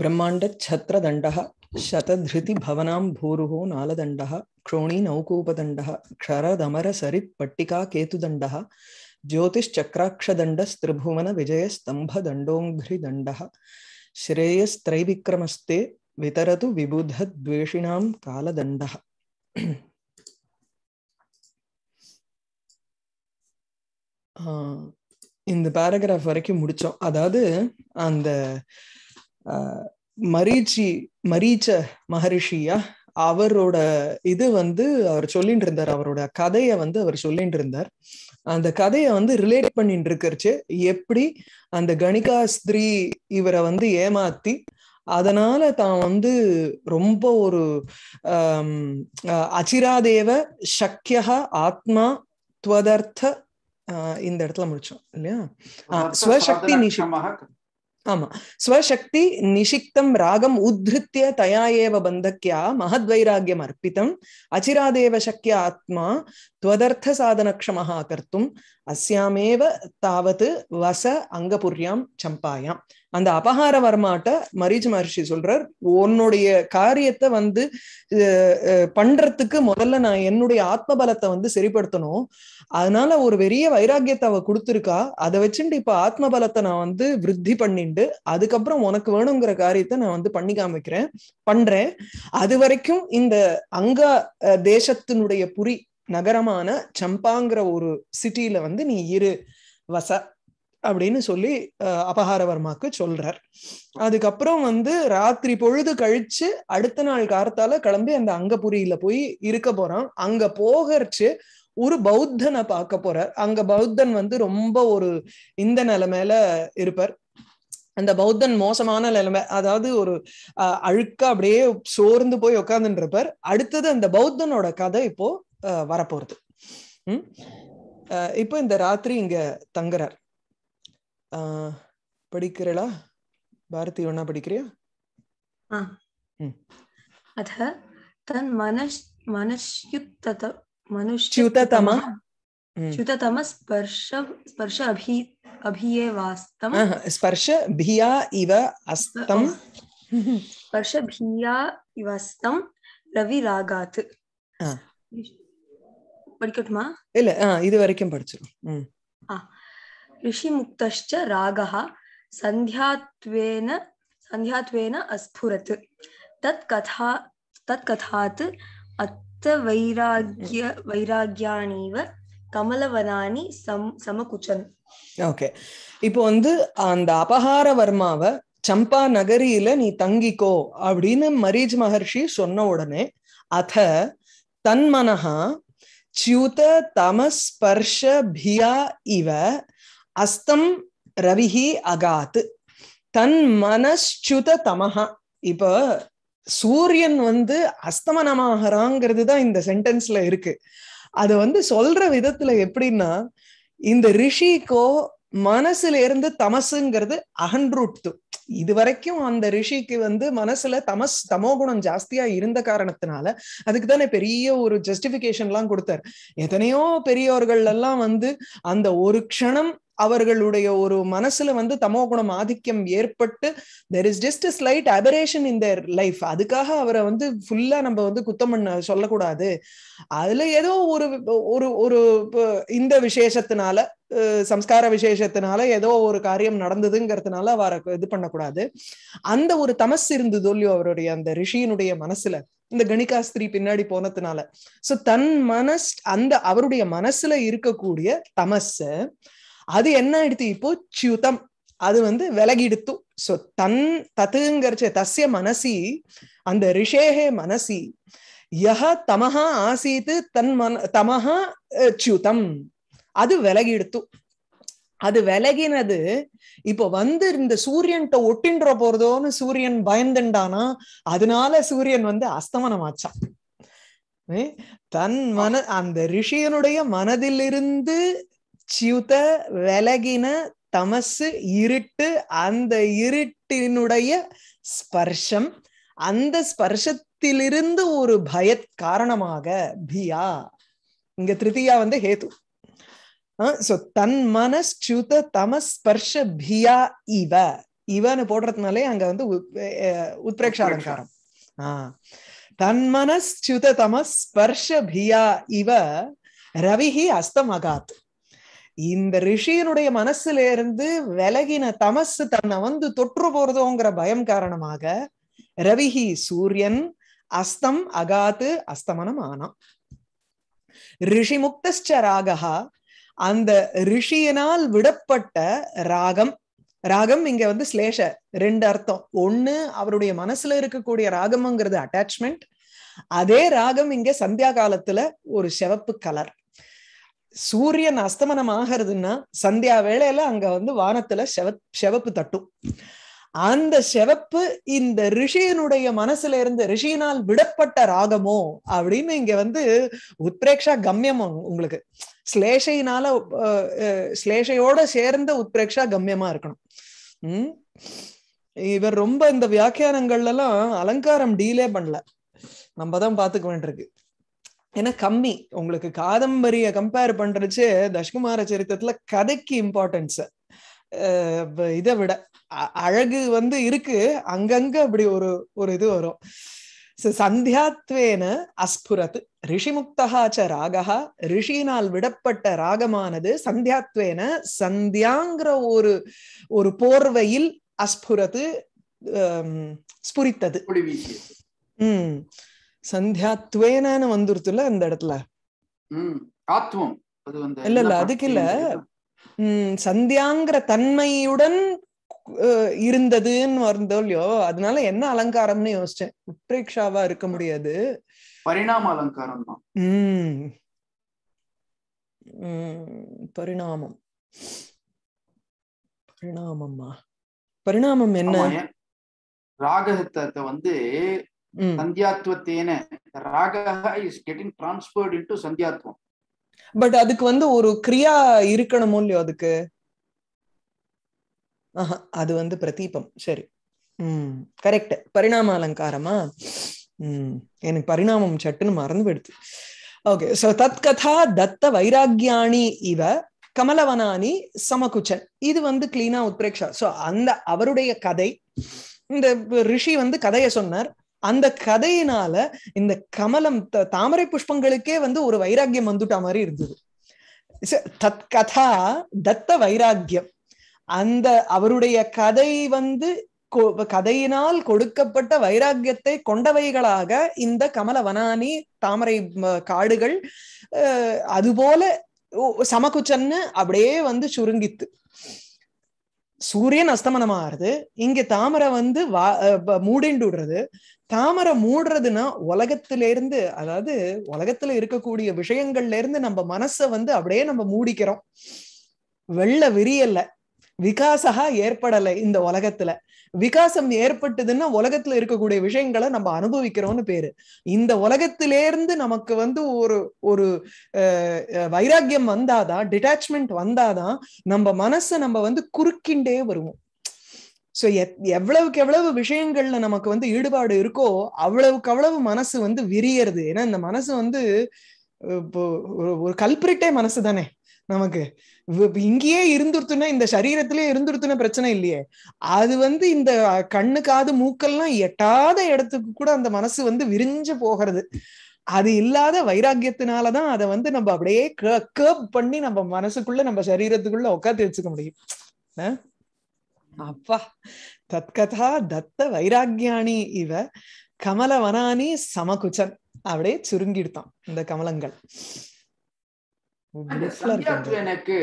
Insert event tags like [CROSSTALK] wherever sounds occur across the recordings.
ब्रह्माण्डच्छत्रदण्डः शतधृतिभवनां भूरुः नालदण्डः क्रोणीनौकूपदण्डः क्षरदमरसरित्पट्टिकाकेतुदण्डः ज्योतिश्चक्राक्षदण्डस्त्रिभुवनविजयस्तम्भदण्डोङ्घ्रिदण्डः श्रेयस्त्रैविक्रमस्ते वितरतु विबुधद्वेषिणां कालदण्डः [CLEARS THROAT] இந்த பேராகிராஃப் வரைக்கும் முடித்தோம் அதாவது அந்த மரீச்சி மரீச்ச மகரிஷியா அவரோட இது வந்து அவர் சொல்லிட்டு இருந்தார் அவரோட கதையை வந்து அவர் சொல்லிட்டு இருந்தார் அந்த கதையை வந்து ரிலேட் பண்ணிட்டு இருக்கிறச்சு எப்படி அந்த கணிகாஸ்திரி இவரை வந்து ஏமாத்தி அதனால தான் வந்து ரொம்ப ஒரு அச்சிராதேவ சக்கியகா ஆத்மா துவதர்த்த இந்த இடத்துல முடிச்சோம் இல்லையா ஸ்வசக்தி நிஷமாக आमा स्वशक्ति निषिक्तं रागम् उद्धृत्य तया एव बन्धक्या महद्वैराग्यम् अर्पितम् अचिरादेव शक्य आत्मा त्वदर्थसाधनक्षमः कर्तुं அஸ்யாமேவ தாவது வச அங்கபுரியாம் சம்பாயாம் அந்த அபகார வரமாட்ட மரீஜ் மகர்ஷி சொல்றார் உன்னுடைய காரியத்தை வந்து பண்றதுக்கு முதல்ல நான் என்னுடைய ஆத்ம பலத்தை வந்து சரிப்படுத்தணும் அதனால ஒரு பெரிய வைராக்கியத்தை அவ கொடுத்துருக்கா அதை வச்சுட்டு இப்ப ஆத்ம பலத்தை நான் வந்து விருத்தி பண்ணிட்டு அதுக்கப்புறம் உனக்கு வேணுங்கிற காரியத்தை நான் வந்து பண்ணி காமிக்கிறேன் பண்றேன் அது வரைக்கும் இந்த அங்க தேசத்தினுடைய புரி நகரமான சம்பாங்கிற ஒரு சிட்டியில வந்து நீ இரு வச அப்படின்னு சொல்லி அபகாரவர்மாக்கு சொல்றார் அதுக்கப்புறம் வந்து ராத்திரி பொழுது கழிச்சு அடுத்த நாள் கார்த்தால கிளம்பி அந்த அங்கபுரியில போய் இருக்க போறான் அங்க போகர்ச்சு ஒரு பௌத்தனை பார்க்க போறார் அங்க பௌத்தன் வந்து ரொம்ப ஒரு இந்த நிலைமையில இருப்பார் அந்த பௌத்தன் மோசமான நிலைமை அதாவது ஒரு அழுக்கா அப்படியே சோர்ந்து போய் உட்காந்துருப்பார் அடுத்தது அந்த பௌத்தனோட கதை இப்போ వర పొరుదు హ్ ఇప్పు ఈ దాత్రి ఇంగ తంగర అ పడి కరేలా భారతీయణ పడి కరియా హ అధ తన్ మనస్ మనస్ యుక్తత మనుష్య చుతతమ చుతతమ స్పర్శ స్పర్శ అభి అభీయ వాస్తం స్పర్శ భియా ఇవ అస్తం స్పర్శ భియా ఇవస్తం రవి రాగాతు హ படிக்கட்டுமா இல்ல இது வரைக்கும் படிச்சிடும் ரிஷி முக்தஷ்ட ராகா சந்தியாத்வேன சந்தியாத்வேன அஸ்புரத் தத் கதா தத் கதாத் அத்த வைராகிய வைராகியானிவ கமலவனானி சம் சமகுச்சன் ஓகே இப்போ வந்து அந்த அபஹார வர்மாவை சம்பா நகரியில நீ தங்கிக்கோ அப்படின்னு மரீஜ் மகர்ஷி சொன்ன உடனே அத தன்மனஹா च्युत தமஸ்பர்ஷ பியா இவ அஸ்தம் ரவிஹி அகாத் தன் மனச்சுத தமஹா இப்போ சூரியன் வந்து அஸ்தமனமாகறாங்கிறது தான் இந்த சென்டென்ஸ்ல இருக்கு அது வந்து சொல்ற விதத்துல எப்படின்னா இந்த ரிஷிக்கோ மனசுல இருந்து தமசுங்கிறது அகன்றுட்டு இது வரைக்கும் அந்த ரிஷிக்கு வந்து மனசுல தமஸ் தமோ குணம் ஜாஸ்தியா இருந்த காரணத்தினால அதுக்கு தானே பெரிய ஒரு ஜஸ்டிபிகேஷன் எல்லாம் கொடுத்தார் எத்தனையோ பெரியோர்கள் எல்லாம் வந்து அந்த ஒரு க்ஷணம் அவர்களுடைய ஒரு மனசுல வந்து தமோ குணம் ஆதிக்கம் ஏற்பட்டு there is just slight aberration in their life அதுக்காக அவரை வந்து ஃபுல்லா நம்ம வந்து குத்தம் பண்ண சொல்லக்கூடாது அதுல ஏதோ ஒரு ஒரு ஒரு இந்த விசேஷத்தினால சம்ஸ்கார விசேஷத்தினால ஏதோ ஒரு காரியம் நடந்ததுங்கிறதுனால அவரை இது பண்ணக்கூடாது அந்த ஒரு தமஸ் இருந்தது இல்லையோ அவருடைய அந்த ரிஷியினுடைய மனசுல இந்த கணிகாஸ்திரி பின்னாடி போனதுனால சோ தன் மனஸ் அந்த அவருடைய மனசுல இருக்கக்கூடிய தமஸ் அது என்ன எடுத்து இப்போ சியூதம் அது வந்து விலகிடுத்து சோ தன் தத்துங்கிற தசிய மனசி அந்த ரிஷேகே மனசி யஹ தமஹா ஆசீத்து தன் மன தமஹா சியூதம் அது விலகிடுத்து அது விலகினது இப்போ வந்து இந்த சூரியன்ட்ட ஒட்டின்ற போறதோன்னு சூரியன் பயந்துண்டானா அதனால சூரியன் வந்து அஸ்தமனம் ஆச்சான் தன் மன அந்த ரிஷியனுடைய மனதிலிருந்து சியுத விலகின தமசு இருட்டு அந்த இருட்டினுடைய ஸ்பர்ஷம் அந்த ஸ்பர்ஷத்திலிருந்து ஒரு பயத் காரணமாக பியா இங்க திருத்தியா வந்து ஹேது சோ தன் மனஸ்ச்சுத தமஸ்பர்ஷ பியா இவ இவன்னு போடுறதுனாலே அங்க வந்து உத்பிரேக்ஷ அலங்காரம் ஆஹ் தமஸ் தமஸ்பர்ஷ பியா இவ ரவிஹி அஸ்தமகாத் இந்த ரிஷியனுடைய மனசுல இருந்து விலகின தமசு தன்னை வந்து தொற்று போறதோங்கிற பயம் காரணமாக ரவிஹி சூரியன் அஸ்தம் அகாத்து அஸ்தமனம் ஆனான் ரிஷி முக்தஸ்ட ராகா அந்த ரிஷியினால் விடப்பட்ட ராகம் ராகம் இங்க வந்து ஸ்லேஷ ரெண்டு அர்த்தம் ஒண்ணு அவருடைய மனசுல இருக்கக்கூடிய ராகம்ங்கிறது அட்டாச்மெண்ட் அதே ராகம் இங்க சந்தியா காலத்துல ஒரு சிவப்பு கலர் சூரியன் அஸ்தமனம் ஆகிறதுன்னா சந்தியா வேளையில அங்க வந்து வானத்துல செவ செவப்பு தட்டும் அந்த செவப்பு இந்த ரிஷியனுடைய மனசுல இருந்து ரிஷியினால் விடப்பட்ட ராகமோ அப்படின்னு இங்க வந்து உத்ரேக்ஷா கம்யம் உங்களுக்கு ஸ்லேஷையினால ஸ்லேஷையோட சேர்ந்த உத்ரேக்ஷா கம்யமா இருக்கணும் உம் இவர் ரொம்ப இந்த வியாக்கியானங்கள்ல எல்லாம் அலங்காரம் டீலே பண்ணல நம்ம தான் பாத்துக்க வேண்டியிருக்கு ஏன்னா கம்மி உங்களுக்கு காதம்பரிய கம்பேர் பண்றச்சு தஷ்குமார சரித்திரத்துல கதைக்கு இம்பார்ட்டன்ஸ் இதை விட அழகு வந்து இருக்கு அங்கங்க அப்படி ஒரு ஒரு இது வரும் சந்தியாத்வேன அஸ்புரத் ரிஷிமுக்தகாச்ச ராகா ரிஷியினால் விடப்பட்ட ராகமானது சந்தியாத்வேன சந்தியாங்கிற ஒரு ஒரு போர்வையில் அஸ்புரத்து ஸ்புரித்தது உம் சந்தியாத்வேனான்னு வந்துருத்துல அந்த இடத்துல ஆத்வம் இல்ல இல்ல அதுக்கு இல்ல உம் சந்தியாங்கிற தன்மையுடன் இருந்ததுன்னு வந்தோ இல்லையோ அதனால என்ன அலங்காரம்னு யோசிச்சேன் உத்ரேக்ஷாவா இருக்க முடியாது பரிணாம அலங்காரம் உம் உம் பரிணாமம் பரிணாமம்மா பரிணாமம் என்ன ராகத்தை வந்து சந்தியாத்வத்தேன பட் அதுக்கு வந்து ஒரு கிரியா இருக்கணுமோ இல்லையோ அதுக்கு அது வந்து பிரதீபம் சரி உம் கரெக்ட் பரிணாம அலங்காரமா உம் எனக்கு பரிணாமம் சட்டுன்னு மறந்து போயிடுது ஓகே சோ தத் கதா தத்த வைராக்கியாணி இவ கமலவனானி சமகுச்சன் இது வந்து கிளீனா உத்ரேக்ஷா சோ அந்த அவருடைய கதை இந்த ரிஷி வந்து கதையை சொன்னார் அந்த கதையினால இந்த கமலம் தாமரை புஷ்பங்களுக்கே வந்து ஒரு வைராக்கியம் வந்துட்டா மாதிரி இருந்தது தத் கதா தத்த வைராக்கியம் அந்த அவருடைய கதை வந்து கதையினால் கொடுக்கப்பட்ட வைராக்கியத்தை கொண்டவைகளாக இந்த கமல வனானி தாமரை காடுகள் அதுபோல சமகுச்சன்னு அப்படியே வந்து சுருங்கித்து சூரியன் அஸ்தமனம் ஆறுது இங்க தாமரை வந்து வா மூடிண்டு விடுறது தாமரை மூடுறதுன்னா உலகத்துல இருந்து அதாவது உலகத்துல இருக்கக்கூடிய விஷயங்கள்ல இருந்து நம்ம மனச வந்து அப்படியே நம்ம மூடிக்கிறோம் வெள்ள விரியல்ல விகாசகா ஏற்படலை இந்த உலகத்துல விகாசம் ஏற்பட்டதுன்னா உலகத்துல இருக்கக்கூடிய விஷயங்களை நம்ம அனுபவிக்கிறோம்னு பேரு இந்த உலகத்திலேருந்து நமக்கு வந்து ஒரு ஒரு வைராக்கியம் வந்தாதான் டிட்டாச்மெண்ட் வந்தாதான் நம்ம மனசை நம்ம வந்து குறுக்கின்றே வருவோம் எத் எவ்வளவுக்கு எவ்வளவு விஷயங்கள்ல நமக்கு வந்து ஈடுபாடு இருக்கோ அவ்வளவுக்கு அவ்வளவு மனசு வந்து விரியறது ஏன்னா இந்த மனசு வந்து ஒரு கல்பிரிட்டே மனசு தானே நமக்கு இங்கேயே இருந்துருத்துனா இந்த சரீரத்திலேயே இருந்துருத்துன பிரச்சனை இல்லையே அது வந்து இந்த கண்ணு காது மூக்கெல்லாம் எட்டாத இடத்துக்கு கூட அந்த மனசு வந்து விரிஞ்சு போகிறது அது இல்லாத வைராக்கியத்தினாலதான் அதை வந்து நம்ம அப்படியே கேப் பண்ணி நம்ம மனசுக்குள்ள நம்ம சரீரத்துக்குள்ள உட்காந்து வச்சுக்க முடியும் அப்பா தத்கதா தத்த வைராக்கியானி இவ கமலவனானி சமகுச்சன் அப்படியே சுருங்கிடுத்தான் இந்த கமலங்கள் எனக்கு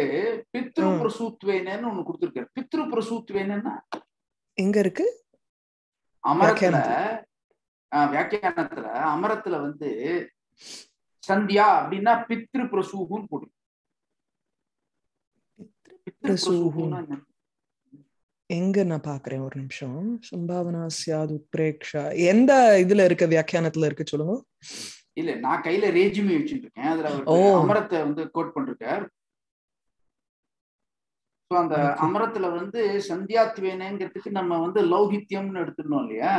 பித்ரு பிரசூத்வேனன்னு ஒண்ணு கொடுத்திருக்காரு பித்ரு பிரசூத்வேனன்னா எங்க இருக்கு அமரத்துல வியாக்கியானத்துல அமரத்துல வந்து சந்தியா அப்படின்னா பித்ரு பிரசூகுன்னு போடு எங்க நான் பாக்குறேன் ஒரு நிமிஷம் சம்பாவனா சியாது உத்ரேக்ஷா எந்த இதுல இருக்க வியாக்கியானத்துல இருக்கு சொல்லுங்க இல்ல நான் கையில ரேஜுமே வச்சுட்டு இருக்கேன் அதுல அவர் அமரத்தை வந்து கோட் பண்ணிருக்கார் அந்த அமரத்துல வந்து சந்தியா நம்ம வந்து லௌகித்யம்னு எடுத்துருந்தோம் இல்லையா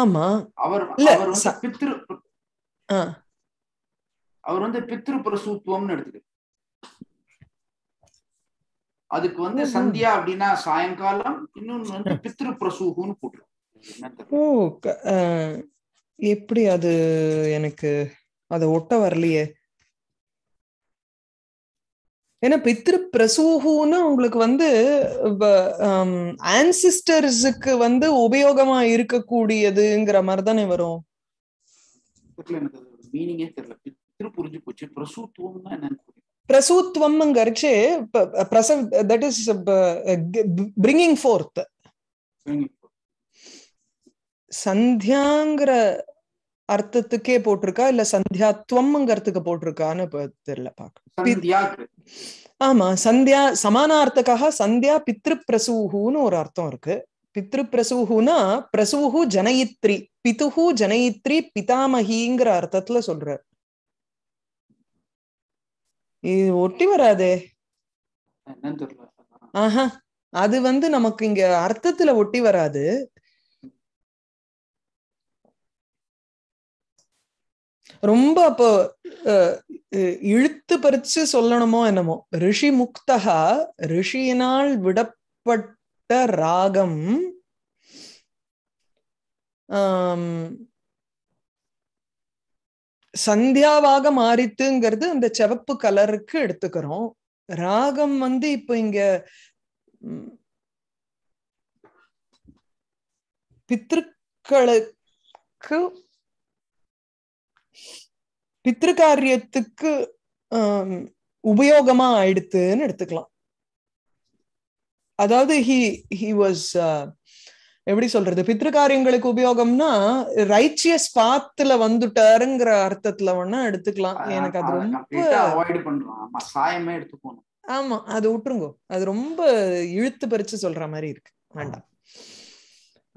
ஆமா அவர் அவர் வந்து பித்ரு அவர் வந்து பித்ரு பிரசூத்துவம்னு எடுத்துக்கிட்டு அதுக்கு வந்து சந்தியா அப்படின்னா சாயங்காலம் இன்னொன்னு வந்து பித்ரு பிரசூகுன்னு போட்டுரும் எப்படி அது எனக்கு அதை ஒட்ட வரலையே ஏன்னா பித்ரு பிரசூகுன்னு உங்களுக்கு வந்து ஆன்சிஸ்டர்ஸுக்கு வந்து உபயோகமா இருக்கக்கூடியதுங்கிற மாதிரி தானே வரும் மீனிங்கே தெரியல பித்ரு புரிஞ்சு போச்சு என்னன்னு பிரசூத்வம்ங்கிறச்சு பிரசவ் தட் இஸ் பிரிங்கிங் ஃபோர்த் சந்தியாங்கிற அர்த்தத்துக்கே போட்டிருக்கா இல்ல சந்தியாத்வம்ங்கிறதுக்கு போட்டிருக்கான்னு தெரியல பாக்க ஆமா சந்தியா சமானார்த்தக்காக சந்தியா பித்ரு பிரசூஹுன்னு ஒரு அர்த்தம் இருக்கு பித்ரு பிரசூஹுனா பிரசூஹு ஜனயித்ரி பிதுஹு ஜனயித்ரி பிதாமகிங்கிற அர்த்தத்துல சொல்ற இது ஒட்டி வராதே ஆஹா அது வந்து நமக்கு இங்க அர்த்தத்துல ஒட்டி வராது ரொம்ப அப்போ இழுத்து பறிச்சு சொல்லணுமோ என்னமோ ரிஷி முக்தகா ரிஷியினால் விடப்பட்ட ராகம் சந்தியாவாக மாறித்துங்கிறது அந்த செவப்பு கலருக்கு எடுத்துக்கிறோம் ராகம் வந்து இப்ப இங்க பித்திருக்களுக்கு பித்திருக்காரியத்துக்கு உபயோகமா ஆயிடுத்துன்னு எடுத்துக்கலாம் அதாவது ஹி ஹி வாஸ் எப்படி சொல்றது பித்திருக்காரியங்களுக்கு உபயோகம்னா ரைச்சியஸ் பாத்துல வந்துட்டாருங்கிற அர்த்தத்துல வேணா எடுத்துக்கலாம் எனக்கு அது ரொம்ப ஆமா அது விட்டுருங்கோ அது ரொம்ப இழுத்து பறிச்சு சொல்ற மாதிரி இருக்கு வேண்டாம்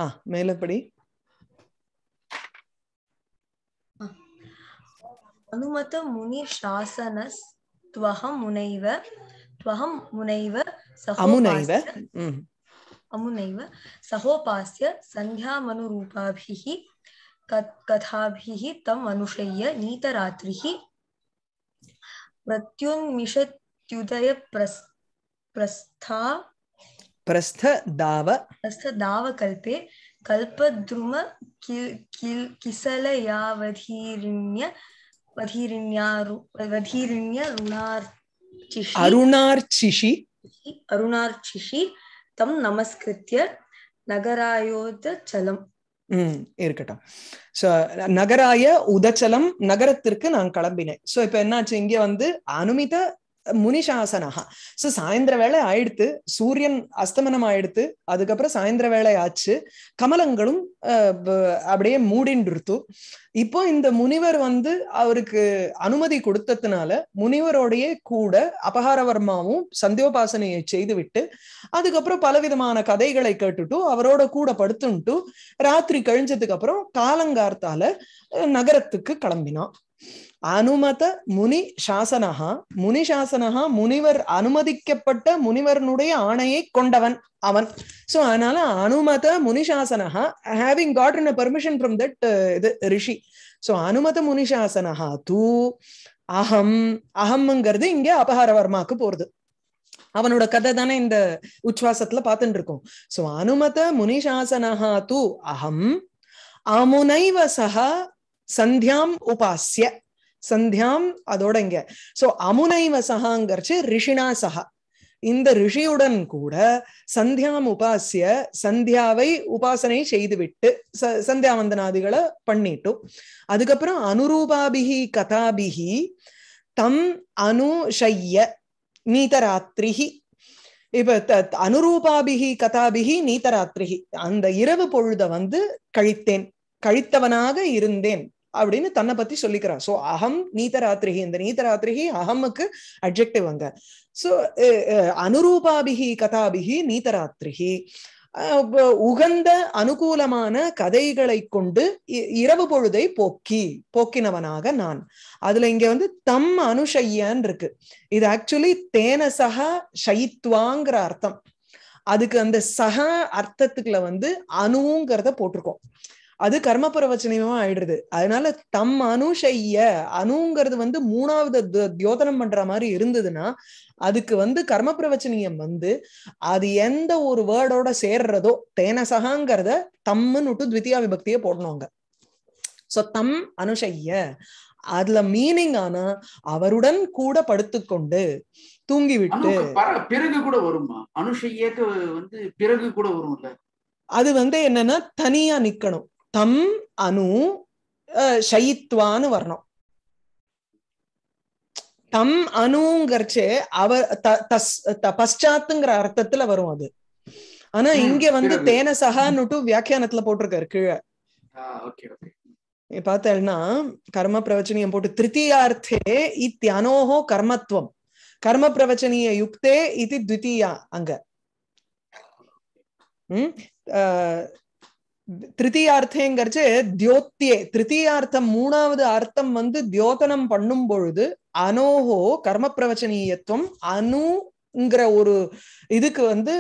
ஆஹ் மேலப்படி अनुमत அனுமத முனி சாசனஸ் துவகம் முனைவ துவகம் முனைவ அமுனைவ அமுனைவ சகோபாஸ்ய சந்தியாமனுரூபாபிः कथाभिः तम अनुशय्य नीतरात्रिः प्रत्युन्मिषत्युदयप्रस् प्रस्था प्रस्थ प्रस्थ दाव दाव कल्पे कल्पद्रुम किल किल किसलयावधीरिण्य किल, அருணார்ச்சிஷி அருணார்ச்சிஷி தம் நமஸ்கிருத்திய நகராயோதலம் ம் இருக்கட்டும் சோ நகராய உதச்சலம் நகரத்திற்கு நான் கிளம்பினேன் ஸோ இப்போ என்னாச்சு இங்கே வந்து அனுமித முனிஷாசனஹா ஸோ சாயந்திர வேலை ஆயிடுத்து சூரியன் அஸ்தமனம் ஆயிடுத்து அதுக்கப்புறம் சாயந்திர வேலை ஆச்சு கமலங்களும் அப்படியே மூடின்றிருத்து இப்போ இந்த முனிவர் வந்து அவருக்கு அனுமதி கொடுத்ததுனால முனிவரோடைய கூட அபகாரவர்மாவும் சந்தியோபாசனையை செய்துவிட்டு அதுக்கப்புறம் பலவிதமான கதைகளை கேட்டுட்டு அவரோட கூட படுத்துன்ட்டு ராத்திரி கழிஞ்சதுக்கு அப்புறம் காலங்கார்த்தால நகரத்துக்கு கிளம்பினான் அனுமத முனி சாசனஹா முனி சாசனஹா முனிவர் அனுமதிக்கப்பட்ட முனிவர்னுடைய ஆணையை கொண்டவன் அவன் சோ அதனால அனுமத சாசனஹா having gotten a permission from that இது ரிஷி சோ அனுமத முனி சாசனஹா தூ அகம் அகம்ங்கிறது இங்க அபகார வர்மாக்கு போறது அவனோட கதை தானே இந்த உச்சுவாசத்துல பார்த்துட்டு இருக்கோம் சோ அனுமத முனிசாசனஹா தூ அகம் அமுனைவ சக சந்தியாம் உபாசிய சந்தியாம் அதோட இங்க சோ அமுனைவ சகாங்கிறச்சு ரிஷினா சகா இந்த ரிஷியுடன் கூட சந்தியாம் உபாசிய சந்தியாவை உபாசனை செய்துவிட்டு ச சந்தியாவந்தனாதிகளை பண்ணிட்டு அதுக்கப்புறம் அனுரூபாபிகி கதாபிகி தம் அனுஷைய நீதராத்திரிகி இப்ப அனுரூபாபிகி கதாபிகி நீதராத்திரிகி அந்த இரவு பொழுத வந்து கழித்தேன் கழித்தவனாக இருந்தேன் அப்படின்னு தன்னை பத்தி சொல்லிக்கிறான் சோ அகம் நீதராத்திரிகி இந்த நீதராத்திரிகி அகமுக்கு அட்ஜெக்டிவ் அங்க சோ அனுரூபாபிகி கதாபிகி நீதராத்திரிகி உகந்த அனுகூலமான கதைகளை கொண்டு இரவு பொழுதை போக்கி போக்கினவனாக நான் அதுல இங்க வந்து தம் அனுஷையன் இருக்கு இது ஆக்சுவலி தேன சக ஷயித்வாங்கிற அர்த்தம் அதுக்கு அந்த சக அர்த்தத்துக்குள்ள வந்து அணுங்கிறத போட்டிருக்கோம் அது கர்ம பிரவச்சனமா ஆயிடுறது அதனால தம் அனுஷைய அணுங்கிறது வந்து மூணாவது தியோதனம் பண்ற மாதிரி இருந்ததுன்னா அதுக்கு வந்து கர்ம பிரவச்சனியம் வந்து அது எந்த ஒரு வேர்டோட சேர்றதோ தேனசகாங்கிறத தம்முன்னு விட்டு த்வித்தியா விபக்தியை போடணுங்க சோ தம் அனுஷைய அதுல மீனிங் ஆனா அவருடன் கூட படுத்துக்கொண்டு தூங்கி விட்டு பிறகு கூட வருமா அனுஷையக்கு வந்து பிறகு கூட வரும் அது வந்து என்னன்னா தனியா நிக்கணும் தம் அணு சயித்வான்னு வரணும் தம் அணுங்கிறச்சு அவர் பஷாத்துங்கிற அர்த்தத்துல வரும் அது ஆனா இங்க வந்து தேன சகான்னுட்டு வியாக்கியானத்துல போட்டிருக்காரு கீழே பார்த்தேன்னா கர்ம பிரவச்சனியம் போட்டு திருத்தீயார்த்தே இத்தியனோஹோ கர்மத்துவம் கர்ம பிரவச்சனிய யுக்தே இது த்வித்தீயா அங்க உம் திருத்தீயார்த்தேங்கிறச்சு தியோத்தியே திருத்தியார்த்தம் மூணாவது அர்த்தம் வந்து தியோதனம் பண்ணும் பொழுது அனோஹோ கர்ம பிரவச்சனீயத்துவம் அணுங்கிற ஒரு இதுக்கு வந்து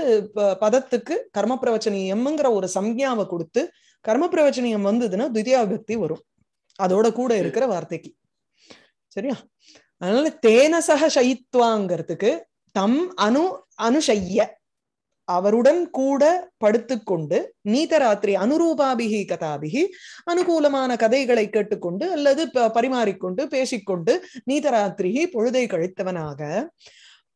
பதத்துக்கு கர்ம பிரவச்சனீயம்ங்கிற ஒரு சம்யாவை கொடுத்து கர்ம பிரவச்சனியம் வந்ததுன்னா துதியாவிபக்தி வரும் அதோட கூட இருக்கிற வார்த்தைக்கு சரியா அதனால தேனசக சைத்வாங்கிறதுக்கு தம் அணு அனுஷைய அவருடன் கூட படுத்துக்கொண்டு நீதராத்திரி அனுரூபாபிகி கதாபிகி அனுகூலமான கதைகளை கேட்டுக்கொண்டு அல்லது பரிமாறிக்கொண்டு பேசிக்கொண்டு நீதராத்திரிகி பொழுதை கழித்தவனாக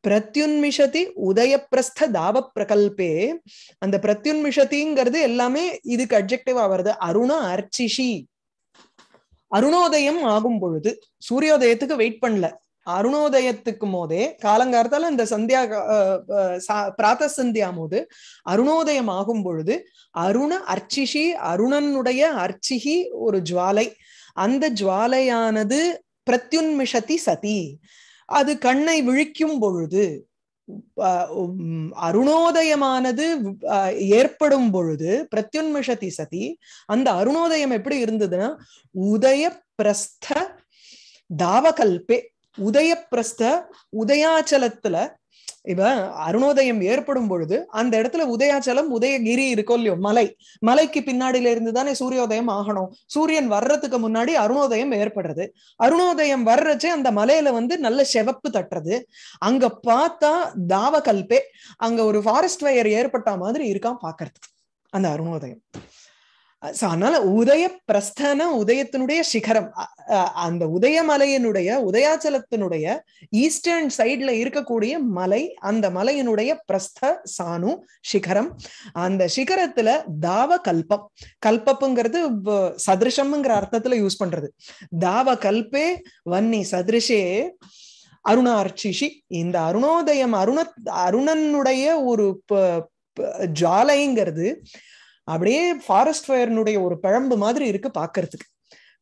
பிரத்யுன்மிஷதி உதயப்பிரஸ்த தாவ பிரகல்பே அந்த பிரத்யுன்மிஷதிங்கிறது எல்லாமே இதுக்கு அப்ஜெக்டிவா வருது அருண அர்ச்சிஷி அருணோதயம் ஆகும் பொழுது சூரியோதயத்துக்கு வெயிட் பண்ணல அருணோதயத்துக்கு மோதே காலங்காலத்தால இந்த சந்தியா பிராத்த சந்தியா மோது அருணோதயம் ஆகும் பொழுது அருண அர்ச்சிஷி அருணனுடைய அர்ச்சிகி ஒரு ஜுவாலை அந்த ஜுவாலையானது பிரத்யுன்மிஷதி சதி அது கண்ணை விழிக்கும் பொழுது அருணோதயமானது ஏற்படும் பொழுது பிரத்யுன்மிஷதி சதி அந்த அருணோதயம் எப்படி இருந்ததுன்னா உதய பிரஸ்த தாவகல்பே உதயப்பிரஸ்த உதயாச்சலத்துல இப்ப அருணோதயம் ஏற்படும் பொழுது அந்த இடத்துல உதயாச்சலம் உதயகிரி இருக்கும் இல்லையோ மலை மலைக்கு பின்னாடியில இருந்து தானே சூரியோதயம் ஆகணும் சூரியன் வர்றதுக்கு முன்னாடி அருணோதயம் ஏற்படுறது அருணோதயம் வர்றச்சே அந்த மலையில வந்து நல்ல செவப்பு தட்டுறது அங்க பார்த்தா தாவ கல்பே அங்க ஒரு ஃபாரஸ்ட் வயர் ஏற்பட்ட மாதிரி இருக்கான் பாக்குறதுக்கு அந்த அருணோதயம் சோ அதனால உதய பிரஸ்தான உதயத்தினுடைய சிகரம் அந்த உதயமலையினுடைய உதயாச்சலத்தினுடைய ஈஸ்டர்ன் சைட்ல இருக்கக்கூடிய மலை அந்த மலையினுடைய பிரஸ்த சானு சிகரம் அந்த சிகரத்துல தாவ கல்பம் கல்பப்புங்கிறது சதிருஷம்ங்கிற அர்த்தத்துல யூஸ் பண்றது தாவ கல்பே வன்னி சதிருஷே அருணார்ச்சிஷி இந்த அருணோதயம் அருண அருணனுடைய ஒரு ஜாலைங்கிறது அப்படியே ஃபாரஸ்ட் ஃபயர்னுடைய ஒரு பழம்பு மாதிரி இருக்கு பாக்குறதுக்கு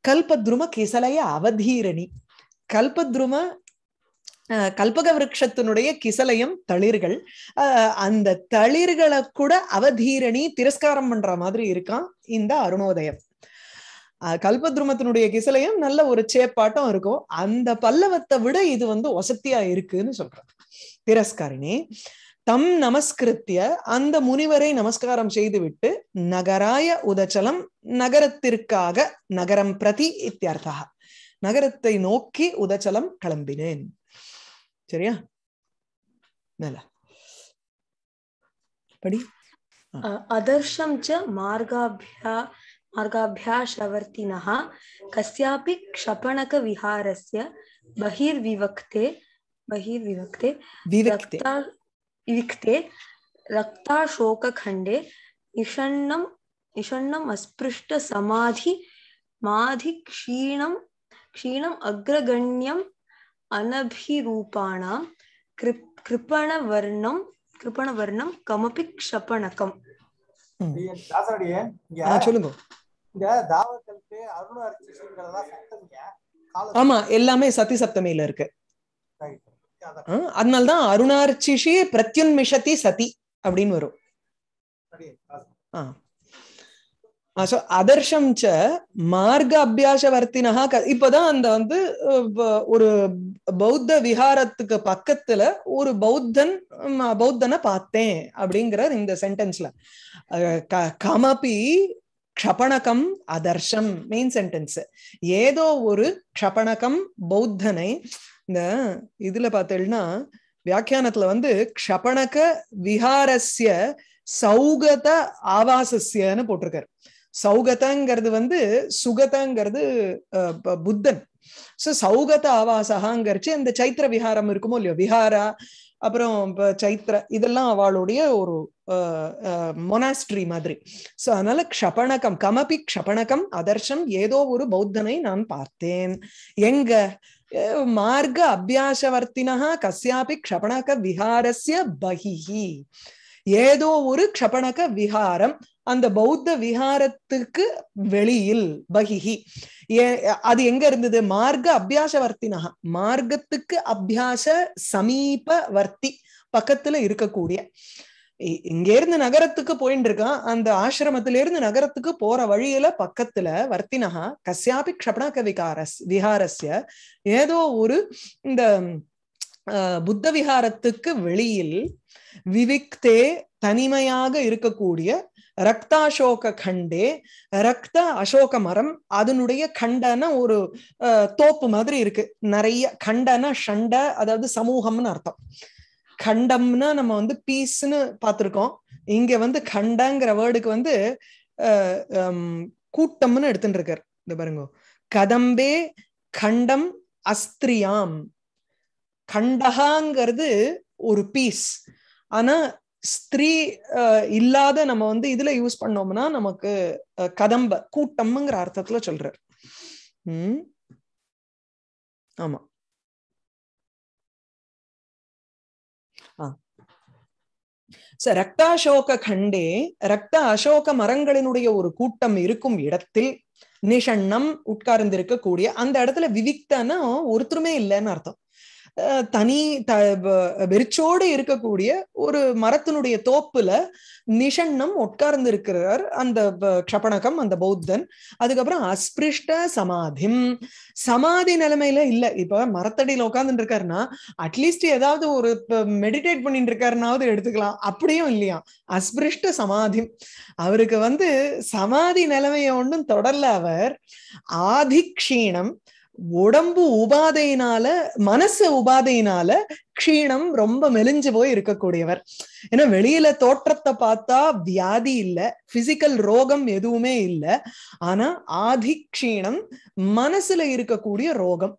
கல்பத்ரும கிசலைய அவதீரணி கல்பத்ரும கல்பக விரக்ஷத்தினுடைய கிசலையும் தளிர்கள் அந்த தளிர்களை கூட அவதீரணி திரஸ்காரம் பண்ற மாதிரி இருக்கான் இந்த அருணோதயம் கல்பத்ருமத்தினுடைய கிசலையும் நல்ல ஒரு சேப்பாட்டம் இருக்கும் அந்த பல்லவத்தை விட இது வந்து ஒசத்தியா இருக்குன்னு சொல்றான் திரஸ்காரினி தம் நமஸ்கிருத்திய அந்த முனிவரை நமஸ்காரம் செய்துவிட்டு நகராய உதச்சலம் நகரத்திற்காக நகரம் பிரதி இத்தியர்த்தா நகரத்தை நோக்கி உதச்சலம் கிளம்பினேன் சரியா நல்ல படி அதர்ஷம் ச மார்காபியா மார்காபியா ஸ்ரவர்த்தினः कस्यापि क्षपणकविहारस्य बहिर्विवक्ते बहिर्विवक्ते विवक्ते ईक्ते रक्ताशोकखण्डे इषण्णम् इषण्णम् अस्पृष्टसमाधि माधिक्षीणं क्षीणम् अग्रगण्यम् अनभिरूपाणां कृप् कृपणवर्णं கிருபணவர்ணம் கமபி க்ஷபணகம் ஆமா எல்லாமே சதி சப்தமையில இருக்கு அதனால்தான் அருணார்ச்சிஷே பிரத்யுன்மிஷதி சதி அப்படின்னு வரும் அதர்ஷம் ச மார்க்க அபியாச வர்த்தினஹா இப்பதான் அந்த வந்து ஒரு பௌத்த விஹாரத்துக்கு பக்கத்துல ஒரு பௌத்தன் பௌத்தனை பார்த்தேன் அப்படிங்கிற இந்த சென்டென்ஸ்ல கமபி க்ஷபணகம் அதர்ஷம் மெயின் சென்டென்ஸ் ஏதோ ஒரு க்ஷபணகம் பௌத்தனை இந்த இதுல பார்த்தேன்னா வியாக்கியானத்துல வந்து க்ஷபணக விஹாரஸ்ய சௌகத ஆவாசஸ்யன்னு போட்டிருக்காரு சௌகதங்கிறது வந்து சுகதங்கிறது புத்தன் சோ சௌகத ஆவாசகாங்கிறச்சு இந்த சைத்திர விஹாரம் இருக்குமோ இல்லையோ விஹாரா அப்புறம் இப்ப சைத்ர இதெல்லாம் அவளுடைய ஒரு மொனாஸ்ட்ரி மாதிரி சோ அதனால க்ஷபணகம் கமபி க்ஷபணகம் அதர்ஷம் ஏதோ ஒரு பௌத்தனை நான் பார்த்தேன் எங்க மார்க அபியாசவர்த்தினா கசியாபி க்ஷபணக விஹாரஸ்ய பகிஹி ஏதோ ஒரு க்ஷபணக விஹாரம் அந்த பௌத்த விஹாரத்துக்கு வெளியில் பகிஹி அது எங்க இருந்தது மார்க அபியாசவர்த்தினா மார்க்கத்துக்கு அபியாச சமீப வர்த்தி பக்கத்துல இருக்கக்கூடிய இங்க இருந்து நகரத்துக்கு போயிட்டு இருக்கான் அந்த ஆசிரமத்தில இருந்து நகரத்துக்கு போற வழியில பக்கத்துல வர்த்தினகா கசியாபி க்ஷபணக விகாரஸ் விகாரஸ்ய ஏதோ ஒரு இந்த புத்த விஹாரத்துக்கு வெளியில் விவிக்தே தனிமையாக இருக்கக்கூடிய ரக்தாசோக அசோக கண்டே ரக்த அசோக மரம் அதனுடைய கண்டன ஒரு தோப்பு மாதிரி இருக்கு நிறைய கண்டன ஷண்ட அதாவது சமூகம்னு அர்த்தம் கண்டம்னா நம்ம வந்து பீஸ்னு பார்த்துருக்கோம் இங்க வந்து கண்டங்கிற வேர்டுக்கு வந்து கூட்டம்னு எடுத்துட்டு இருக்கார் இந்த பாருங்க கதம்பே கண்டம் அஸ்திரியாம் கண்டகாங்கிறது ஒரு பீஸ் ஆனா ஸ்திரீ இல்லாத நம்ம வந்து இதுல யூஸ் பண்ணோம்னா நமக்கு கதம்ப கூட்டம்ங்கிற அர்த்தத்துல சொல்றார் உம் ஆமா ச ரத்த அசோக கண்டே ரத்த அசோக மரங்களினுடைய ஒரு கூட்டம் இருக்கும் இடத்தில் நிஷண்ணம் உட்கார்ந்து இருக்கக்கூடிய அந்த இடத்துல விவிக்தனா ஒருத்தருமே இல்லைன்னு அர்த்தம் தனி த வெறிச்சோடு இருக்கக்கூடிய ஒரு மரத்தினுடைய தோப்புல நிஷண்ணம் உட்கார்ந்து இருக்கிறார் அந்த க்ஷபணகம் அந்த பௌத்தன் அதுக்கப்புறம் அஸ்பிருஷ்ட சமாதிம் சமாதி நிலைமையில இல்ல இப்ப மரத்தடியில உட்கார்ந்துட்டு இருக்காருன்னா அட்லீஸ்ட் ஏதாவது ஒரு மெடிடேட் பண்ணிட்டு இருக்காருனாவது எடுத்துக்கலாம் அப்படியும் இல்லையா அஸ்பிருஷ்ட சமாதி அவருக்கு வந்து சமாதி நிலைமைய ஒன்றும் தொடரல அவர் ஆதிக்ஷீணம் உடம்பு உபாதையினால மனசு உபாதையினால க்ஷீணம் ரொம்ப மெலிஞ்சு போய் இருக்கக்கூடியவர் ஏன்னா வெளியில தோற்றத்தை பார்த்தா வியாதி இல்ல பிசிக்கல் ரோகம் எதுவுமே இல்ல ஆனா ஆதிக்ஷீணம் மனசுல இருக்கக்கூடிய ரோகம்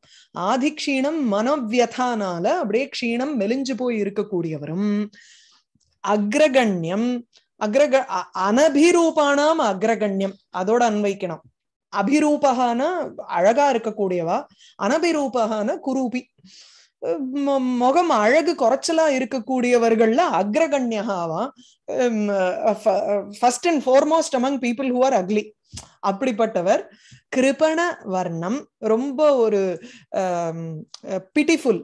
ஆதிக்ஷீணம் மனோவியதானால அப்படியே க்ஷீணம் மெலிஞ்சு போய் இருக்கக்கூடியவரும் அக்ரகண்யம் அக்ரக அனபிரூபானாம் அக்ரகண்யம் அதோட அன்வைக்கணும் அபிரூபகான அழகா இருக்கக்கூடியவா அனபிரூபகான குரூபி முகம் அழகு குறைச்சலா இருக்கக்கூடியவர்கள்ல அக்ரகண்யாவா first and foremost among people who are ugly அப்படிப்பட்டவர் கிருபண வர்ணம் ரொம்ப ஒரு பிட்டிஃபுல்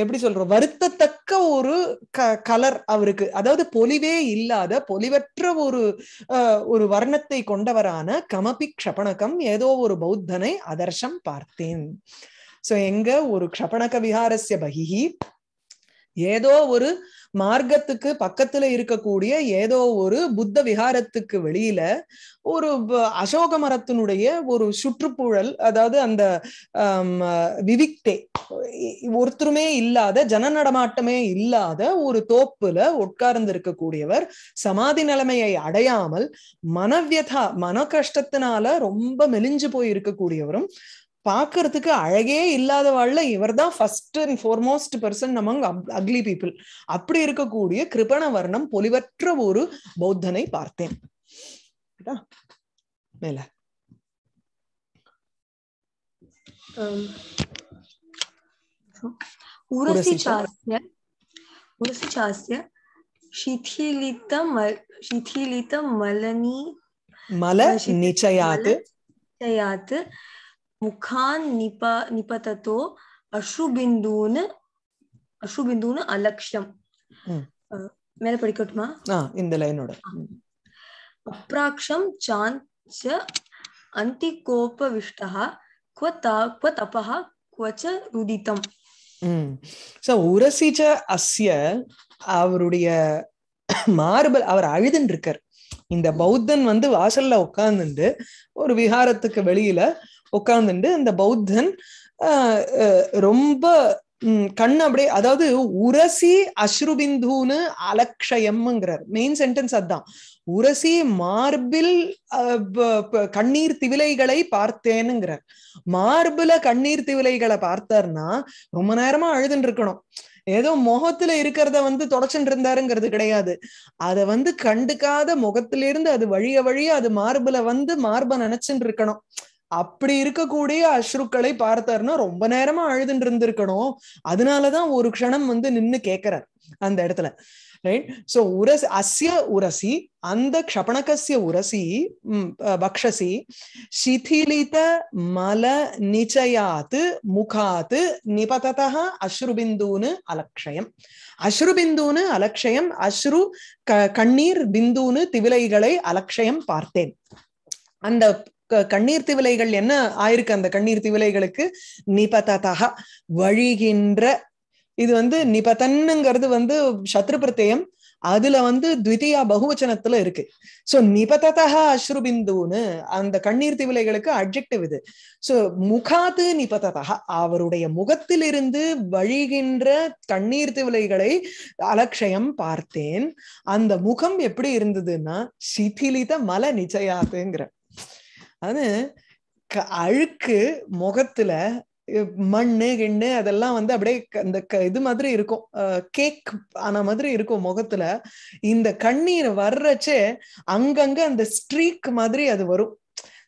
எப்படி சொல்றோம் வருத்தத்தக்க ஒரு க கலர் அவருக்கு அதாவது பொலிவே இல்லாத பொலிவற்ற ஒரு ஒரு வர்ணத்தை கொண்டவரான கமபி க்ஷபணகம் ஏதோ ஒரு பௌத்தனை அதர்ஷம் பார்த்தேன் சோ எங்க ஒரு க்ஷபணக விஹாரஸ்ய பகிஹி ஏதோ ஒரு மார்க்கத்துக்கு பக்கத்துல இருக்கக்கூடிய ஏதோ ஒரு புத்த விகாரத்துக்கு வெளியில ஒரு அசோக மரத்தினுடைய ஒரு சுற்றுப்புழல் அதாவது அந்த விவிக்தே ஒருத்தருமே இல்லாத ஜன நடமாட்டமே இல்லாத ஒரு தோப்புல உட்கார்ந்து இருக்கக்கூடியவர் சமாதி நிலைமையை அடையாமல் மனவியதா மன கஷ்டத்தினால ரொம்ப மெலிஞ்சு போய் இருக்கக்கூடியவரும் பாக்குறதுக்கு அழகே இல்லாதவாழ்ல இவர் தான் first and foremost person among ugly people அப்படி இருக்கக்கூடிய கிருபண வர்ணம் பொலிவற்ற ஒரு பௌத்தனை பார்த்தேன் மேல மலனி உரசிச்சாஸ்ய शिथिलित शिथिलित முகான் நிப निपततो அசுபிந்துன்னு அசுபிந்துன்னு அலட்சியம் மேல படிக்கட்டுமா இந்த லைனோட அப்ராக்ஷம் சாஞ்ச கோப क्व क्व तपः क्व च रुदितम् சோ உரசிச்ச அஸ்ய அவருடைய மார்பல் அவர் அழுதுன்னு இருக்கார் இந்த பௌத்தன் வந்து வாசல்ல உட்கார்ந்துட்டு ஒரு விஹாரத்துக்கு வெளியில உட்காந்துட்டு அந்த பௌத்தன் ரொம்ப கண் அப்படியே அதாவது உரசி அஸ்ருபிந்துன்னு அலக்ஷயம்ங்கிறார் மெயின் சென்டென்ஸ் அதுதான் உரசி மார்பில் கண்ணீர் திவிலைகளை பார்த்தேனுங்கிறார் மார்புல கண்ணீர் திவிலைகளை பார்த்தார்னா ரொம்ப நேரமா அழுதுன்னு இருக்கணும் ஏதோ முகத்துல இருக்கிறத வந்து தொடச்சுட்டு இருந்தாருங்கிறது கிடையாது அதை வந்து கண்டுக்காத முகத்திலிருந்து அது வழிய வழிய அது மார்புல வந்து மார்பை நினைச்சுட்டு இருக்கணும் அப்படி இருக்கக்கூடிய அஸ்ருக்களை பார்த்தாருன்னா ரொம்ப நேரமா அழுதுன்னு இருந்திருக்கணும் அதனாலதான் ஒரு க்ஷணம் வந்து நின்னு கேக்குறார் அந்த இடத்துல ரைட் சோ உரசி அஸ்ய உரசி அந்த க்ஷபணகசிய உரசி பக்ஷசி சிதிலித மல நிச்சயாத்து முகாத்து நிபததா அஸ்ருபிந்துனு அலக்ஷயம் அஸ்ருபிந்துனு அலக்ஷயம் அஸ்ரு கண்ணீர் பிந்துனு திவிலைகளை அலக்ஷயம் பார்த்தேன் அந்த கண்ணீர் திவிலைகள் என்ன ஆயிருக்கு அந்த கண்ணீர் திவிலைகளுக்கு நிபததா வழிகின்ற இது வந்து நிபதன்னுங்கிறது வந்து சத்ரு பிரத்யம் அதுல வந்து த்விதியா பகுவச்சனத்துல இருக்கு சோ நிபததா அஸ்ருபிந்துன்னு அந்த கண்ணீர் திவிலைகளுக்கு அப்ஜெக்டிவ் இது சோ முகாத்து நிபததா அவருடைய முகத்திலிருந்து வழிகின்ற கண்ணீர் திவிலைகளை அலக்ஷயம் பார்த்தேன் அந்த முகம் எப்படி இருந்ததுன்னா சிதிலித மல நிச்சயாதுங்கிற அது அழுக்கு முகத்துல மண்ணு கிண்ணு அதெல்லாம் வந்து அப்படியே அந்த இது மாதிரி இருக்கும் கேக் ஆன மாதிரி இருக்கும் முகத்துல இந்த கண்ணீர் வர்றச்சே அங்கங்க அந்த ஸ்ட்ரீக் மாதிரி அது வரும்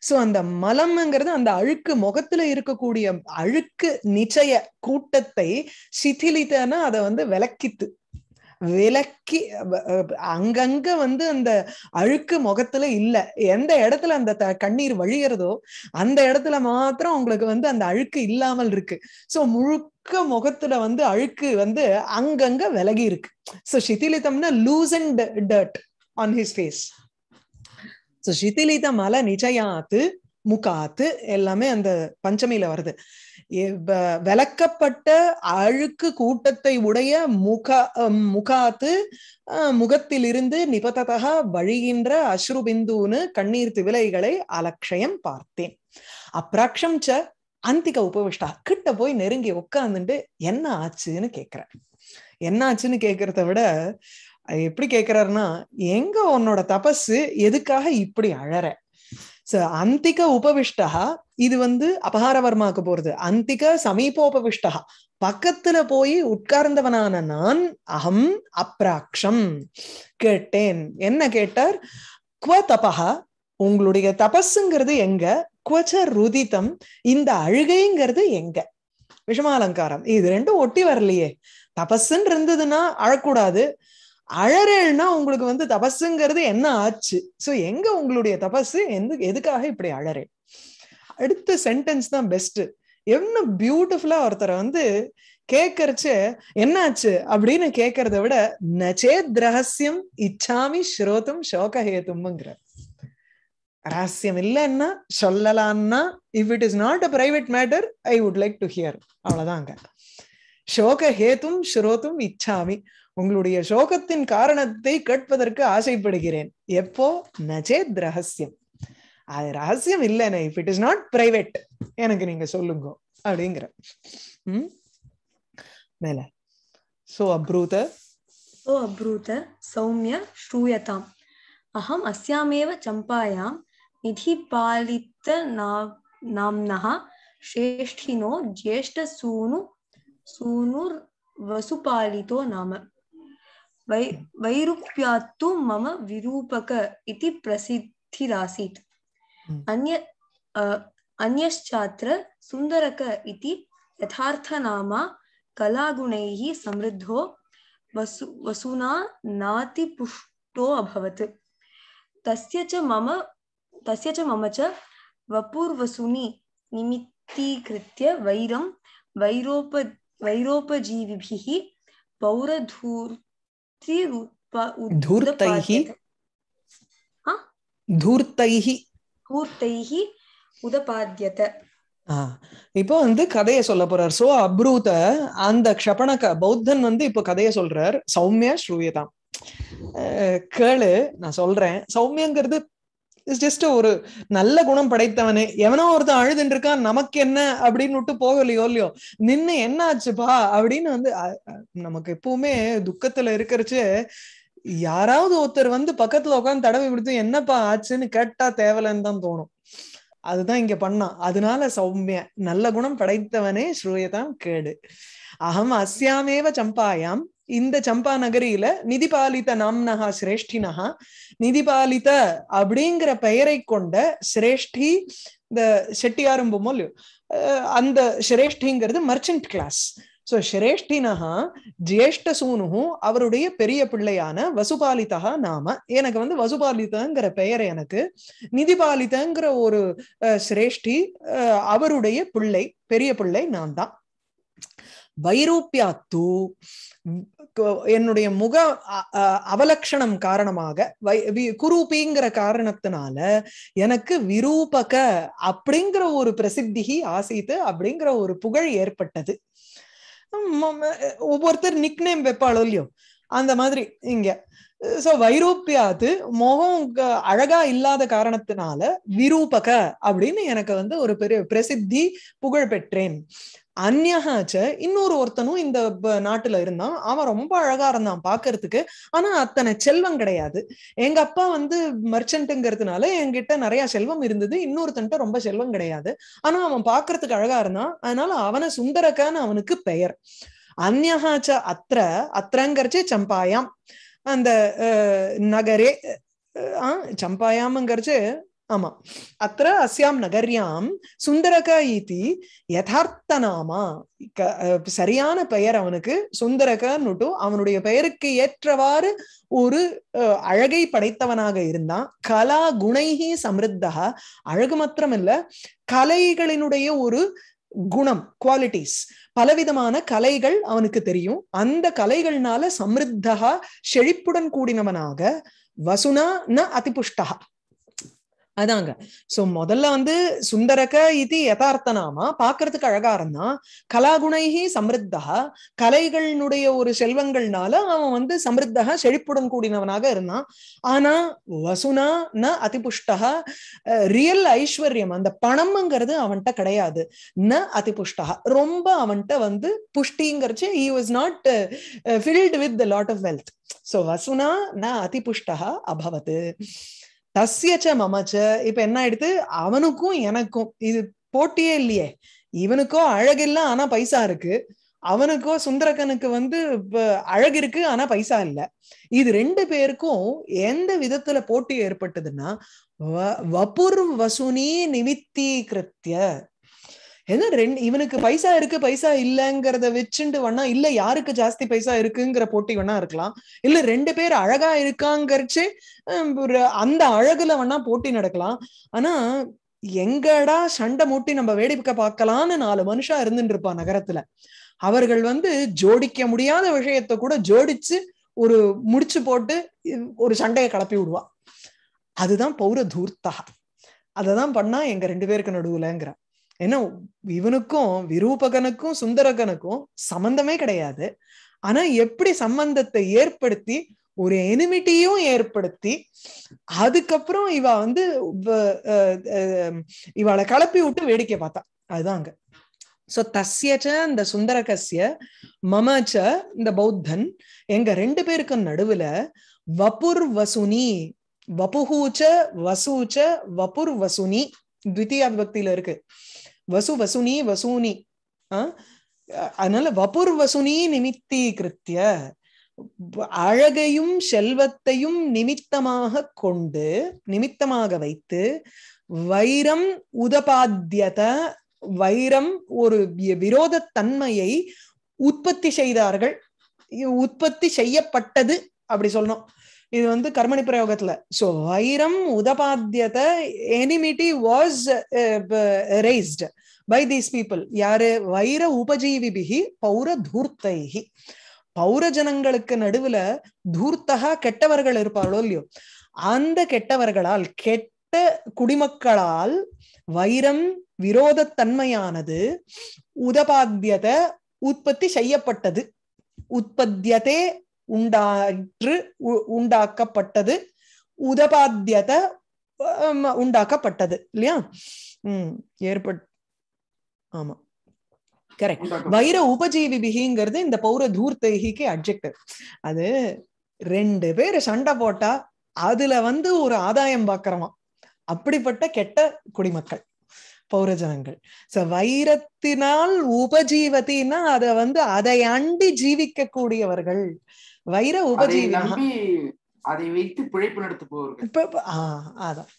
சோ அந்த மலம்ங்கிறது அந்த அழுக்கு முகத்துல இருக்கக்கூடிய அழுக்கு நிச்சய கூட்டத்தை சிதிலித்தனா அதை வந்து விளக்கித்து விலக்கி அங்கங்க வந்து அந்த அழுக்கு முகத்துல இல்ல எந்த இடத்துல அந்த கண்ணீர் வழியிறதோ அந்த இடத்துல மாத்திரம் உங்களுக்கு வந்து அந்த அழுக்கு இல்லாமல் இருக்கு சோ முழுக்க முகத்துல வந்து அழுக்கு வந்து அங்கங்க விலகி இருக்கு சோ சிதிலித்தம்னா loose and dirt on his face so சிதிலிதம் அல நிஜயாத்து முகாத்து எல்லாமே அந்த பஞ்சமியில வருது விளக்கப்பட்ட அழுக்கு கூட்டத்தை உடைய முக முகாத்து முகத்திலிருந்து நிபத்ததாக வழிகின்ற அஸ்ருபிந்துன்னு கண்ணீர் திவிலைகளை அலக்ஷயம் பார்த்தேன் அப்ராட்சம் ச அந்திக உபவிஷ்டா கிட்ட போய் நெருங்கி உட்காந்துட்டு என்ன ஆச்சுன்னு கேக்குறேன் என்ன ஆச்சுன்னு கேக்குறத விட எப்படி கேக்குறாருன்னா எங்க உன்னோட தபஸ் எதுக்காக இப்படி அழற சோ அந்திக உபவிஷ்டா இது வந்து அபகாரவர்மாக்கு போறது அந்திக சமீபோபவிஷ்டா பக்கத்துல போய் உட்கார்ந்தவனான நான் அகம் அப்ராக்ஷம் கேட்டேன் என்ன கேட்டார் குவ தபா உங்களுடைய தபஸுங்கிறது எங்க குவச்ச ருதித்தம் இந்த அழுகைங்கிறது எங்க விஷமாலங்காரம் இது ரெண்டும் ஒட்டி வரலையே தபஸ்ன்னு இருந்ததுன்னா அழக்கூடாது அழறேன்னா உங்களுக்கு வந்து தபஸுங்கிறது என்ன ஆச்சு ஸோ எங்க உங்களுடைய தபஸு எந்த எதுக்காக இப்படி அழறேன் அடுத்த சென்டென்ஸ் தான் பெஸ்ட் என்ன பியூட்டிஃபுல்லா ஒருத்தரை வந்து கேட்கறச்சு என்னாச்சு அப்படின்னு கேட்கறத விட நச்சேத் ரகசியம் இச்சாமி ஸ்ரோதம் சோகஹேதும்ங்கிற ரகசியம் இல்லைன்னா சொல்லலான்னா if it is not a private matter I would like to hear அவ்வளவுதாங்க சோக ஹேத்தும் ஸ்ரோத்தும் இச்சாமி உங்களுடைய சோகத்தின் காரணத்தை கேட்பதற்கு ஆசைப்படுகிறேன் எப்போ நஜேத் ரகசியம் அது ரகசியம் இல்லைன்னு if it is not private எனக்கு நீங்க சொல்லுங்க அப்படிங்கிற ம் மேல சோ அப்ரூத சோ அப்ரூத சௌமிய ஸ்ரூயதாம் அகம் அஸ்யாமேவ சம்பாயாம் நிதிபாலித்த ஜேஷ்ட சூனு சூனுர் வசுபாலிதோ நாம वै वैरूप्यात्तु मम विरूपक इति प्रसिद्धिरासीत् हम्म। अन्य अन्यश्चात्र सुन्दरक इति यथार्थनामा कलागुणैः समृद्धो वसु वसुना नातिपुष्टो अभवत् तस्य च मम तस्य च मम च वपुर्वसुनि निमित्तीकृत्य वैरं वैरोप वैरोपजीविभिः पौरधूर् உதபாத்தியத இப்போ வந்து கதையை சொல்ல போறார் சோ அப்ரூத அந்த க்ஷபணக்க பௌத்தன் வந்து இப்ப கதையை சொல்றார் சௌமியா ஸ்ரூயதாம் கேளு நான் சொல்றேன் சௌமியங்கிறது இஸ் ஜஸ்ட் ஒரு நல்ல குணம் படைத்தவனே எவனோ ஒருத்தன் அழுதுன்னு இருக்கான் நமக்கு என்ன அப்படின்னு விட்டு போகலையோ இல்லையோ நின்னு என்ன ஆச்சுப்பா அப்படின்னு வந்து நமக்கு எப்பவுமே துக்கத்துல இருக்கிறச்சு யாராவது ஒருத்தர் வந்து பக்கத்துல உட்காந்து தடவை கொடுத்து என்னப்பா ஆச்சுன்னு கேட்டா தேவலன்னு தான் தோணும் அதுதான் இங்க பண்ணான் அதனால சௌமிய நல்ல குணம் படைத்தவனே ஸ்ரூயதான் கேடு அகம் அஸ்யாமேவ சம்பாயாம் இந்த சம்பா நகரியில நிதிபாலித நாம்னஹா சிரேஷ்டினஹா நிதிபாலித அப்படிங்கிற பெயரை கொண்ட சிரேஷ்டி இந்த செட்டியாரும் பொம்மல் அந்த சிரேஷ்டிங்கிறது மர்ச்சன்ட் கிளாஸ் சோ சிரேஷ்டினஹா ஜேஷ்ட சூனு அவருடைய பெரிய பிள்ளையான வசுபாலிதா நாம எனக்கு வந்து வசுபாலிதங்கிற பெயர் எனக்கு நிதிபாலிதங்கிற ஒரு சிரேஷ்டி அவருடைய பிள்ளை பெரிய பிள்ளை நான் தான் வைரூப்பியா தூ என்னுடைய முக அவலக்ஷணம் காரணமாக வை குரூபிங்கிற காரணத்தினால எனக்கு விரூபக அப்படிங்கிற ஒரு பிரசித்திகி ஆசைத்து அப்படிங்கிற ஒரு புகழ் ஏற்பட்டது ஒவ்வொருத்தர் நிக்னேம் வைப்பாளோ இல்லையோ அந்த மாதிரி இங்க சோ வைரூப்பியாது முகம் அழகா இல்லாத காரணத்தினால விரூபக அப்படின்னு எனக்கு வந்து ஒரு பெரிய பிரசித்தி புகழ் பெற்றேன் அந்நகாச்ச இன்னொரு ஒருத்தனும் இந்த நாட்டுல இருந்தான் அவன் ரொம்ப அழகா இருந்தான் பாக்குறதுக்கு ஆனா அத்தனை செல்வம் கிடையாது எங்க அப்பா வந்து மர்ச்சன்ட்டுங்கிறதுனால என்கிட்ட நிறைய செல்வம் இருந்தது இன்னொருத்தன்ட்ட ரொம்ப செல்வம் கிடையாது ஆனா அவன் பாக்குறதுக்கு அழகா இருந்தான் அதனால அவனை சுந்தரக்கான்னு அவனுக்கு பெயர் அந்நகாச்ச அத்திர அத்திரங்கிறச்சே சம்பாயாம் அந்த நகரே ஆஹ் சம்பாயாமங்கிறச்சு ஆமா அத்த அஸ்யாம் நகர்யாம் சுந்தரக இதி யதார்த்த நாமா சரியான பெயர் அவனுக்கு சுந்தரகன்னுட்டு அவனுடைய பெயருக்கு ஏற்றவாறு ஒரு அழகை படைத்தவனாக இருந்தான் கலா குணைகி சமிருத்தா அழகு இல்ல கலைகளினுடைய ஒரு குணம் குவாலிட்டிஸ் பலவிதமான கலைகள் அவனுக்கு தெரியும் அந்த கலைகள்னால சமிருத்தா செழிப்புடன் கூடினவனாக வசுனா ந அதிபுஷ்டா அதாங்க சோ முதல்ல வந்து சுந்தரக இது யதார்த்த நாமா பாக்குறதுக்கு அழகா இருந்தான் கலாகுணைகி சமிருத்தா கலைகளினுடைய ஒரு செல்வங்கள்னால அவன் வந்து சமிருத்தா செழிப்புடன் கூடினவனாக இருந்தான் ஆனா வசுனா ந அதிபுஷ்டா ரியல் ஐஸ்வர்யம் அந்த பணம்ங்கிறது அவன்கிட்ட கிடையாது ந அதிபுஷ்டா ரொம்ப அவன்கிட்ட வந்து புஷ்டிங்கிறச்சு he was not filled with lot of wealth so வசுனா ந அதிபுஷ்டா அபவத் தஸ்யச்ச மமச்ச இப்ப என்ன ஆயிடுது அவனுக்கும் எனக்கும் இது போட்டியே இல்லையே இவனுக்கோ அழகில்ல ஆனா பைசா இருக்கு அவனுக்கோ சுந்தரகனுக்கு வந்து அழகு இருக்கு ஆனா பைசா இல்ல இது ரெண்டு பேருக்கும் எந்த விதத்துல போட்டி ஏற்பட்டதுன்னா வபுர் வசுனி நிமித்தீகிருத்திய ஏன்னா ரெண்டு இவனுக்கு பைசா இருக்கு பைசா இல்லைங்கிறத வச்சுட்டு வேணா இல்ல யாருக்கு ஜாஸ்தி பைசா இருக்குங்கிற போட்டி வேணா இருக்கலாம் இல்ல ரெண்டு பேர் அழகா இருக்காங்கரிச்சு ஒரு அந்த அழகுல வேணா போட்டி நடக்கலாம் ஆனா எங்கடா சண்டை மூட்டி நம்ம வேடிக்கை பார்க்கலாம்னு நாலு மனுஷா இருந்துட்டு இருப்பான் நகரத்துல அவர்கள் வந்து ஜோடிக்க முடியாத விஷயத்த கூட ஜோடிச்சு ஒரு முடிச்சு போட்டு ஒரு சண்டையை கிளப்பி விடுவா அதுதான் பௌர தூர்த்தகா அததான் பண்ணா எங்க ரெண்டு பேருக்கு நடுவுலங்கிற ஏன்னா இவனுக்கும் விரூபகனுக்கும் சுந்தரகனுக்கும் சம்பந்தமே கிடையாது ஆனா எப்படி சம்பந்தத்தை ஏற்படுத்தி ஒரு எனிமிட்டியும் ஏற்படுத்தி அதுக்கப்புறம் இவ வந்து இவளை கலப்பி விட்டு வேடிக்கை பார்த்தா அதுதான் அங்க சோ தஸ்யச்ச இந்த சுந்தரகசிய மமச்ச இந்த பௌத்தன் எங்க ரெண்டு பேருக்கும் நடுவுல வபுர் வசுனி வபுஹூச்ச வசூச்ச வபுர் வசுனி த்வித்தியா விபக்தியில இருக்கு வசு வசுனி வசூனி அதனால வபுர் வசுனி நிமித்தி கிருத்திய அழகையும் செல்வத்தையும் நிமித்தமாக கொண்டு நிமித்தமாக வைத்து வைரம் உதபாத்தியத வைரம் ஒரு விரோத தன்மையை உற்பத்தி செய்தார்கள் உற்பத்தி செய்யப்பட்டது அப்படி சொல்லணும் இது வந்து கர்மணி பிரயோகத்துல சோ வைரம் உதபாத்தியத enmity was raised by these people யாரு வைர உபஜீவிபிகி பௌர தூர்த்தைகி பௌர ஜனங்களுக்கு நடுவுல தூர்த்தகா கெட்டவர்கள் இருப்பார்களோ இல்லையோ அந்த கெட்டவர்களால் கெட்ட குடிமக்களால் வைரம் விரோதத்தன்மையானது உதபாத்தியத உற்பத்தி செய்யப்பட்டது உற்பத்தியதே உண்டாற்று உண்டாக்கப்பட்டது உதபாத்தியத உண்டாக்கப்பட்டது இல்லையா உம் ஏற்பட் ஆமா கரெக்ட் வைர பிகிங்கிறது இந்த பௌர தூர்த்தைகிக்கு அப்ஜெக்டிவ் அது ரெண்டு பேர் சண்டை போட்டா அதுல வந்து ஒரு ஆதாயம் பாக்குறவா அப்படிப்பட்ட கெட்ட குடிமக்கள் பௌரஜனங்கள் சோ வைரத்தினால் உபஜீவத்தின்னா அத வந்து அதை அண்டி ஜீவிக்க கூடியவர்கள் வைர உபஜீவி அதை வைத்து பிழைப்பு ஆஹ் அதான்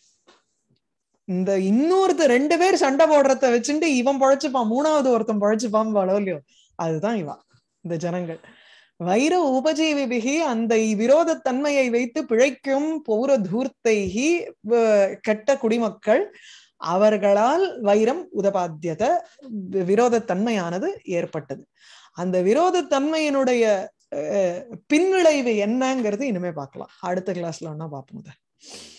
இந்த இன்னொருத்த ரெண்டு பேர் சண்டை போடுறத வச்சுட்டு இவன் பழைச்சுப்பான் மூணாவது ஒருத்தன் பழைச்சுப்பான் பழவலையோ அதுதான் இவா இந்த ஜனங்கள் வைர உபஜீவிபிகி அந்த விரோத தன்மையை வைத்து பிழைக்கும் பௌர தூர்த்தைகி கெட்ட குடிமக்கள் அவர்களால் வைரம் உதபாத்தியத விரோத தன்மையானது ஏற்பட்டது அந்த விரோத தன்மையினுடைய பின்விளைவு என்னங்கிறது இனிமே பார்க்கலாம் அடுத்த கிளாஸ்ல ஒன்னா பார்ப்போம்